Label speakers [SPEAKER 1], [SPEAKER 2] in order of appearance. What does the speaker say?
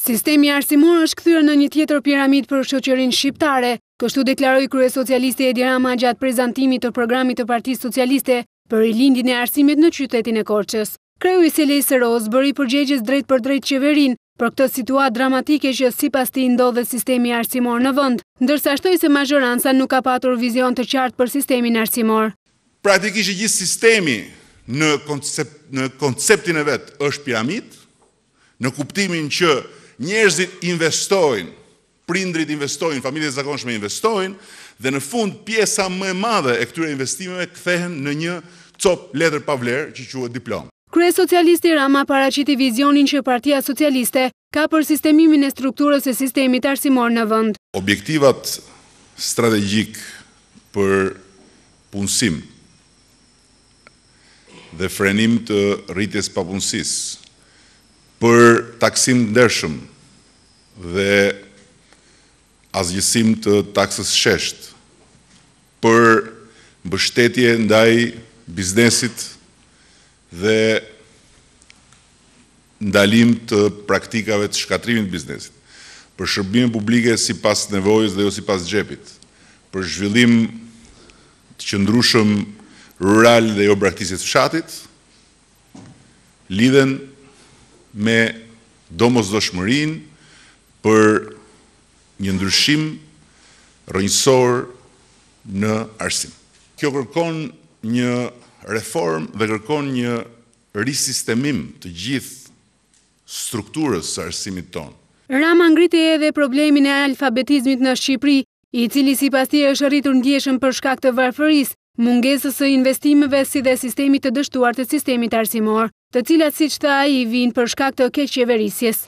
[SPEAKER 1] Sistemi arsimor është këthyrë në një tjetër piramid për shqoqërin shqiptare, kështu deklaroj krye socialiste Edi Rama gjatë prezantimit të programit të partiz socialiste për i lindin e arsimit në qytetin e korqës. Kreju i Selej Seroz bëri përgjegjës drejt për drejt qeverin për këtë situat dramatike që si pas ti ndodhe sistemi arsimor në vënd, ndërsa shtoj se majoransa nuk ka patur vizion të qartë për sistemi në arsimor.
[SPEAKER 2] Praktikisht gjithë sistemi në konceptin e vetë është piramid, në kuptimin që njerëzit investojnë, prindrit investojnë, familjet zakonshme investojnë, dhe në fund pjesa më e madhe e këtyre investimeve këthehen në një copë letër pa vlerë që quëtë diplomë.
[SPEAKER 1] Krye socialisti Rama paraciti vizionin që partia socialiste ka për sistemimin e strukturës e sistemit arsimor në vënd.
[SPEAKER 2] Objektivat strategjik për punësim dhe frenim të rritjes papunësis, për taksim dërshëm, dhe azgjësim të taksës shesht për bështetje ndaj biznesit dhe ndalim të praktikave të shkatrimit biznesit, për shërbime publike si pas nevojës dhe jo si pas gjepit, për zhvillim të qëndrushëm rural dhe jo praktisit shatit, lidhen me domos doshmërinë, për një ndryshim rënjësor në arsim. Kjo kërkon një reform dhe kërkon një risistemim të gjithë strukturës së arsimit tonë.
[SPEAKER 1] Rama ngriti edhe problemin e alfabetizmit në Shqipëri, i cili si pas tje është rritur gjeshëm për shkak të varfëris, mungesës e investimeve si dhe sistemit të dështuar të sistemit arsimor, të cilat si qëta i vinë për shkak të keqjeverisjes.